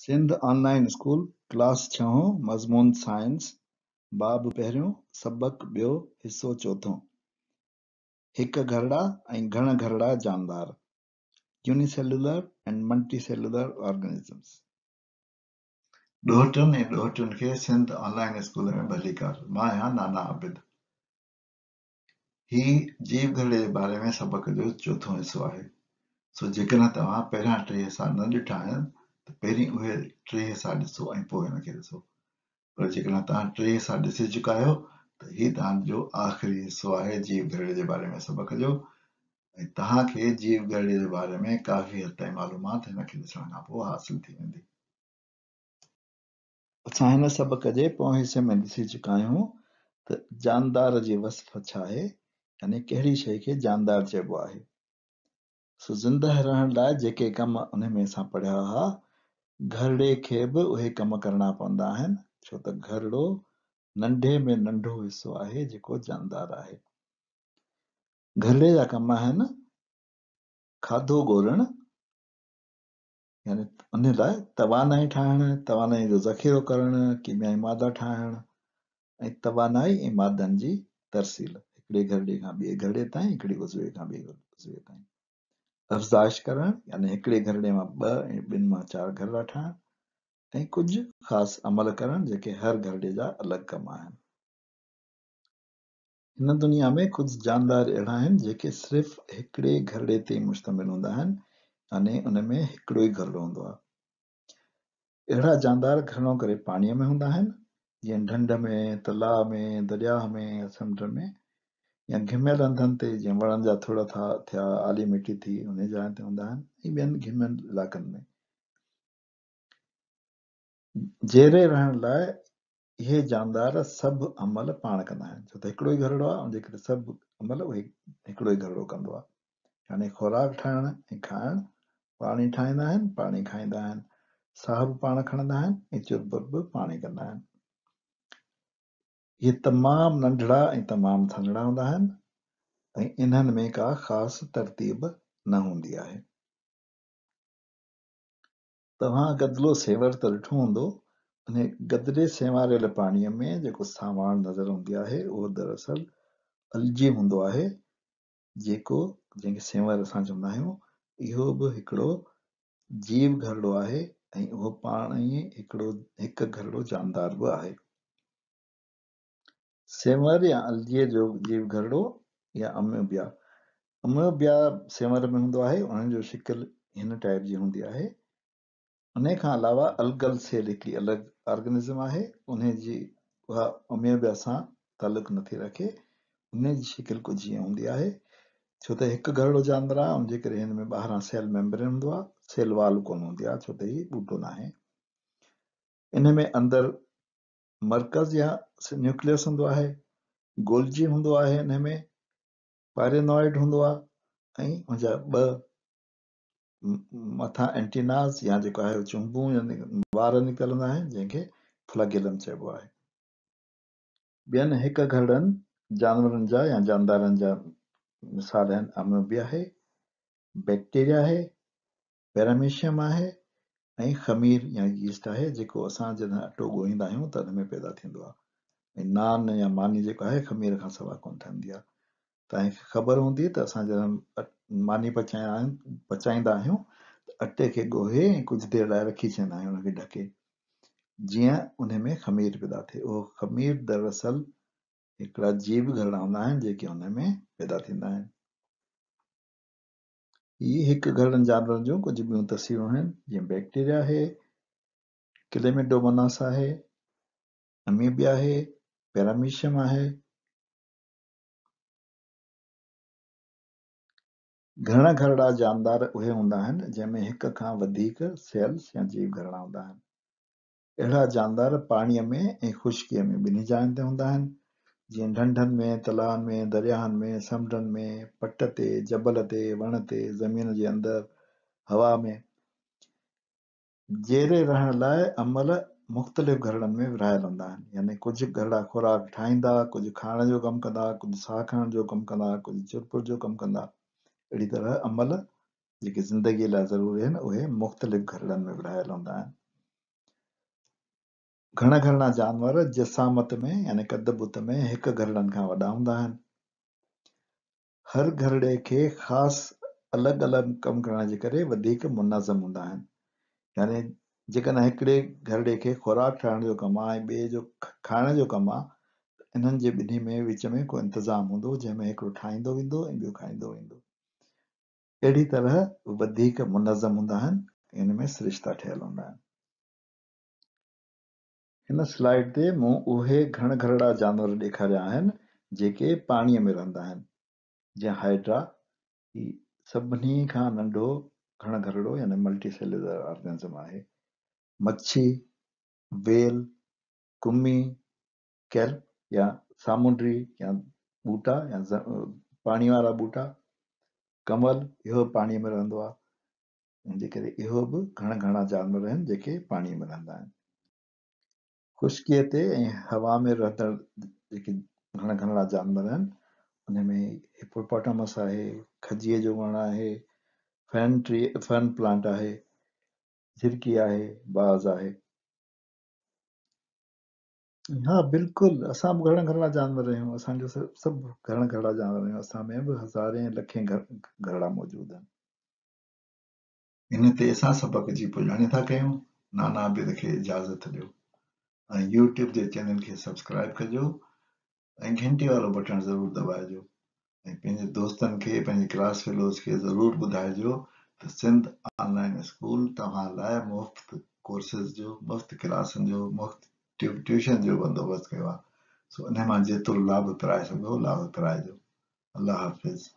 Sindh online school class छहों मज़मून science बाब पहिरियों सबक़ ॿियो हिसो चोथों हिक घरड़ा ऐं घण घरड़ा जानदार यूनिसेलुलर एंड मल्टीसेल्युलर ऑर्गेनिज़म्स ॾोहटनि ऐं ॾोहटियुनि खे सिंध ऑनलाइन स्कूल में भलीकार मां आहियां नाना आबिद ही जीव घरड़े जे बारे में सबक़ जो चोथों हिसो आहे सो जेकॾहिं तव्हां पहिरियां टे हिसा न ॾिठा आहिनि त पहिरीं उहे टे हिसा ॾिसो ऐं पोइ हिनखे ॾिसो पर जेकॾहिं तव्हां टे हिसा ॾिसी चुका आहियो त हीउ तव्हांजो आख़िरी हिसो आहे जीव जे बारे में सबक जो ऐं तव्हांखे जीव घरे जे बारे में काफ़ी हद ताईं मालूमात हिनखे ॾिसण खां पोइ हासिल थी वेंदी असां हिन सबक़ जे पोएं हिसे में ॾिसी चुका आहियूं त जानदार जे वसफ छा आहे यानी कहिड़ी शइ खे जानदार चइबो आहे सो ज़िंदह रहण लाइ जेके कम उन में असां पढ़िया हुआ घरड़े खे बि उहे कम करणा पवंदा आहिनि छो त घरड़ो नंढे में नंढो हिसो आहे जेको जानदार आहे घरड़े जा कम आहिनि खाधो ॻोल्हणु यानी उन लाइ तवानाई ठाहिणु तवानाई जो ज़खीरो करणु कीमियाई मादा ठाहिण ऐं तवानाई ऐं मादनि जी तरसील हिकिड़े घरड़े खां ॿिए घरड़े ताईं हिकिड़े ताईं अफ़ज़ाइश करणु यानी हिकिड़े घर ॾे मां ॿ ऐं ॿिनि मां चारि घर ठाहिणु ऐं कुझु ख़ासि अमल करणु जेके हर घर ॾे जा अलॻि कम आहिनि हिन दुनिया में कुझु जानदार अहिड़ा आहिनि जेके सिर्फ़ु हिकिड़े घर ॾे ते मुश्तमिल हूंदा आहिनि यानी उन में हिकिड़ो ई घरो हूंदो आहे अहिड़ा जानदार घणो करे पाणीअ में हूंदा आहिनि जीअं ढंढ में तलाउ में दरियाह में समुंड में या घिमियल हंधनि ते जीअं वणनि जा थोरा था थिया आली मिटी थी हुन जॻहियुनि ते हूंदा आहिनि ऐं ॿियनि घिमियल इलाइक़नि में जहिड़े रहण लाइ इहे जानदार सभु अमल पाण कंदा आहिनि छो त हिकिड़ो ई घरड़ो आहे ऐं जेके सभु अमल उहे हिकिड़ो ई घरड़ो कंदो आहे यानी खुराक ठाहिण ऐं खाइण पाणी ठाहींदा आहिनि पाणी खाईंदा आहिनि साहु बि पाण खणंदा आहिनि ऐं चुर पुर बि पाणी कंदा आहिनि इहे तमामु नंढड़ा ऐं तमामु थधिड़ा हूंदा आहिनि ऐं इन्हनि में का ख़ासि तरतीब न हूंदी आहे तव्हां गदलो सेवर त ॾिठो हूंदो अने गदले सेवारियल पाणीअ में जेको सामान नज़र हूंदी आहे उहो दरअसल अलजी हूंदो आहे जेको जंहिंखे सेवर असां चवंदा आहियूं इहो बि हिकिड़ो जीव घरड़ो आहे ऐं उहो पाण ई हिकिड़ो हिकु घरड़ो जानदार बि आहे सेमर या अलजीअ जो जीव घरड़ो या अमयूबिया अमयूबिया सेमर में हूंदो आहे उन्हनि जो शिकिल हिन टाइप जी हूंदी आहे उन खां अलावा अलगल सेल हिकिड़ी अलॻि ऑर्गेनिज़म आहे उन जी उहा अमूबिया सां तालुक़ु नथी रखे उन जी शिकिल कुझु जीअं हूंदी आहे छो त हिकु घरड़ो जानवर आहे उनजे करे हिन में ॿाहिरां सेल मेंबर हूंदो आहे सेल वाल कोन हूंदी आहे छो त ही ॿूटो न आहे इन में अंदरि मर्कज़ या न्यूक्लियस हों आहे गोल्जी में पायरेनॉइड हों मथा एंटीनाज हुनजा या जो है चुंबू वार निकिरंदा आहिनि जंहिंखे फ्लगेलम चब आहे ॿियनि हिकु घणनि जानवरनि जा या जानदार जा मिसाल अमोबिया है बैक्टीरिया है पैरामिशियम है ऐं खमीर या गीस्ट आहे जेको असां जॾहिं अटो ॻोहींदा आहियूं त हुन में पैदा थींदो आहे ऐं नान या मानी जेका आहे ख़मीर खां सवाइ कोन ठहंदी आहे तव्हांखे ख़बर हूंदी त असां जॾहिं मानी पचायां पचाईंदा आहियूं त अटे खे ॻोहे ऐं कुझु देरि लाइ रखी छॾींदा आहियूं हुनखे ढके जीअं उन में खमीर पैदा थिए उहो ख़मीर दरअसल हिकिड़ा जीव घरा हूंदा आहिनि जेके हुन में पैदा थींदा आहिनि हीअ हिकु घरनि जानवरनि जूं कुझु ॿियूं तस्वीरूं आहिनि जीअं बैक्टेरिया आहे क्लेमेडोमनास आहे अमीबिया आहे पैरामिशियम आहे घणा घरा जानदार उहे हूंदा आहिनि जंहिंमें हिक खां वधीक सेल्स या जीव घरा हूंदा आहिनि अहिड़ा जानदार पाणीअ में ऐं ख़ुश्कीअ में ॿिन्ही जायुनि ते हूंदा आहिनि जीअं ढंढनि में तलाउनि में दरियाहनि में समुंडनि में पट ते जबल ते वण ते ज़मीन जे अंदरि हवा में जेरे रहण लाइ अमल मुख़्तलिफ़ घरड़नि में विरिहायल हूंदा आहिनि यानी कुझु घरड़ा खुराक ठाहींदा कुझु खाइण जो कमु कंदा कुझु साहु खणण जो कमु कंदा कुझु चुरपुर जो कमु कंदा अहिड़ी तरह अमल जेके ज़िंदगीअ लाइ ज़रूरी आहिनि उहे मुख़्तलिफ़ घरड़नि में विरिहायल हूंदा आहिनि ઘણા ઘરના જાનવર જસામત મે એટલે કદબુત મે એક ઘરન કા વડા ઉંદા હૈન હર ઘરડે કે ખાસ અલગ અલગ કામ કરાજી કરે વધેક મુનઝમ ઉંદા હૈન એટલે જિકાને એકડે ઘરડે કે ખોરાક ઠાણનો જો કામ આય બે જો ખાના જો કામ ઇનનજે બિને મે વિજમે કોઈ ઇંતિzaam હોદો જમે એક રોઠાઈ દો વિંદો એ બીઓ ખાઈ દો વિંદો એડી તરહ બધેક મુનઝમ ઉંદા હૈન ઇનમે સૃષ્ટિ ઠેલ ઉંદા हिन स्लाइड ते मूं उहे घणा घरड़ा जानवर ॾेखारिया आहिनि जेके पाणीअ में रहंदा आहिनि जीअं हाइड्रा ही सभिनी खां नंढो घणो घरड़ो यानी मल्टीसेल्युलर ऑर्गेनिज़म आहे मच्छी वेल कुमी कैल या सामुंडी या ॿूटा या पाणी वारा ॿूटा कमल इहो पाणीअ में रहंदो आहे हिन जे करे इहो बि घणा घणा जानवर आहिनि जेके पाणीअ में रहंदा आहिनि कुश्कीअ ते ऐं हवा में रहंदड़ जेके घणा घणा जानवर आहिनि में हिपोपोटामस आहे खजीअ जो वणु आहे फैन ट्री फैन प्लांट आहे झिरकी आहे बाज़ आहे हा बिल्कुलु असां बि घणा घणा जानवर आहियूं असांजो सभु सभु घणा घरा जानवर आहियूं असां में बि हज़ारे लखे घरड़ा मौजूदु आहिनि हिन ते असां सबक़ जी पुॼाणी था कयूं नाना बि इजाज़त ॾियो ऐं यूट्यूब जे चैनल खे सब्सक्राइब कजो ऐं घंटी वारो बटण ज़रूरु दॿाइजो ऐं पंहिंजे दोस्तनि खे पंहिंजे क्लास फेलोज़ खे ज़रूरु ॿुधाइजो त सिंध ऑनलाइन स्कूल तव्हां लाइ मुफ़्त कोर्सिस जो मुफ़्त क्लासनि जो मुफ़्त ट्यू ट्यूशन जो बंदोबस्तु कयो आहे उन मां जेतिरो लाभ कराए सघो लाभ कराइजो अलाह हाफ़िज़